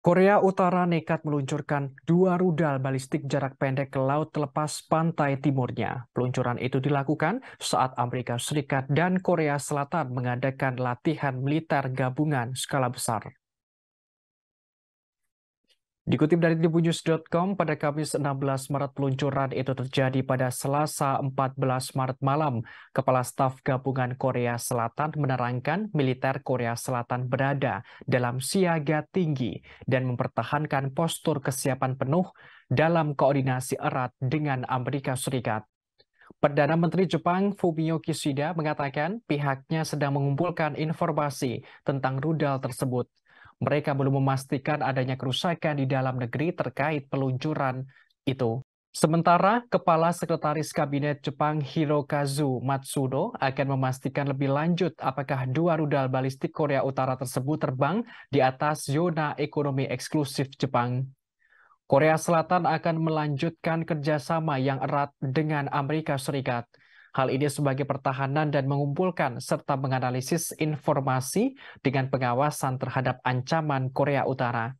Korea Utara nekat meluncurkan dua rudal balistik jarak pendek ke laut terlepas pantai timurnya. Peluncuran itu dilakukan saat Amerika Serikat dan Korea Selatan mengadakan latihan militer gabungan skala besar. Dikutip dari tribunnews.com, pada Kamis 16 Maret peluncuran itu terjadi pada Selasa 14 Maret malam. Kepala Staf Gabungan Korea Selatan menerangkan militer Korea Selatan berada dalam siaga tinggi dan mempertahankan postur kesiapan penuh dalam koordinasi erat dengan Amerika Serikat. Perdana Menteri Jepang Fumio Kishida mengatakan pihaknya sedang mengumpulkan informasi tentang rudal tersebut mereka belum memastikan adanya kerusakan di dalam negeri terkait peluncuran itu. Sementara, Kepala Sekretaris Kabinet Jepang Hirokazu Matsudo akan memastikan lebih lanjut apakah dua rudal balistik Korea Utara tersebut terbang di atas zona ekonomi eksklusif Jepang. Korea Selatan akan melanjutkan kerjasama yang erat dengan Amerika Serikat. Hal ini sebagai pertahanan dan mengumpulkan serta menganalisis informasi dengan pengawasan terhadap ancaman Korea Utara.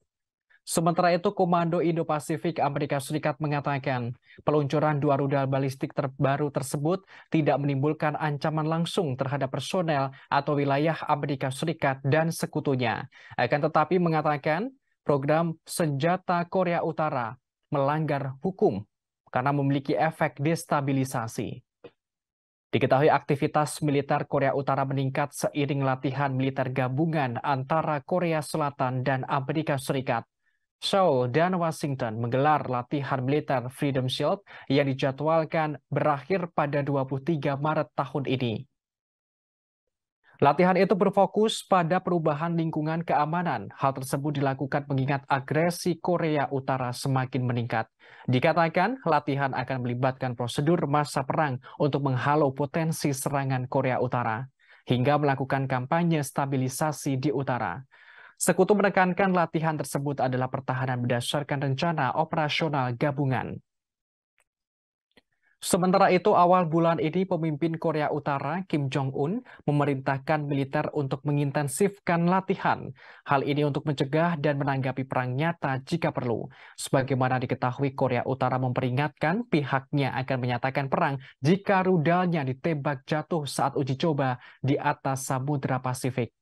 Sementara itu, Komando Indo-Pasifik Amerika Serikat mengatakan peluncuran dua rudal balistik terbaru tersebut tidak menimbulkan ancaman langsung terhadap personel atau wilayah Amerika Serikat dan sekutunya. Akan tetapi mengatakan program senjata Korea Utara melanggar hukum karena memiliki efek destabilisasi. Diketahui aktivitas militer Korea Utara meningkat seiring latihan militer gabungan antara Korea Selatan dan Amerika Serikat. Seoul dan Washington menggelar latihan militer Freedom Shield yang dijadwalkan berakhir pada 23 Maret tahun ini. Latihan itu berfokus pada perubahan lingkungan keamanan. Hal tersebut dilakukan mengingat agresi Korea Utara semakin meningkat. Dikatakan, latihan akan melibatkan prosedur masa perang untuk menghalau potensi serangan Korea Utara, hingga melakukan kampanye stabilisasi di utara. Sekutu menekankan latihan tersebut adalah pertahanan berdasarkan rencana operasional gabungan. Sementara itu, awal bulan ini pemimpin Korea Utara Kim Jong-un memerintahkan militer untuk mengintensifkan latihan. Hal ini untuk mencegah dan menanggapi perang nyata jika perlu. Sebagaimana diketahui, Korea Utara memperingatkan pihaknya akan menyatakan perang jika rudalnya ditembak jatuh saat uji coba di atas Samudra Pasifik.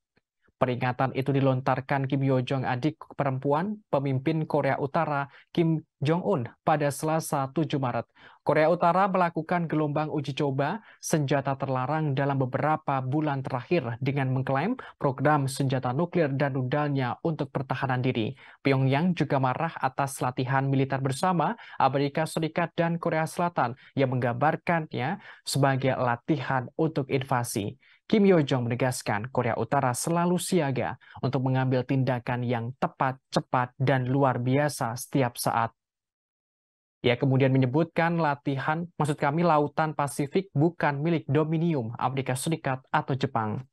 Peringatan itu dilontarkan Kim Yo Jong adik perempuan pemimpin Korea Utara Kim Jong Un pada Selasa 7 Maret. Korea Utara melakukan gelombang uji coba senjata terlarang dalam beberapa bulan terakhir dengan mengklaim program senjata nuklir dan rudalnya untuk pertahanan diri. Pyongyang juga marah atas latihan militer bersama Amerika Serikat dan Korea Selatan yang menggambarkannya sebagai latihan untuk invasi. Kim Yo Jong menegaskan Korea Utara selalu siaga untuk mengambil tindakan yang tepat, cepat, dan luar biasa setiap saat. Ia kemudian menyebutkan latihan, maksud kami lautan Pasifik bukan milik dominium Amerika Serikat atau Jepang.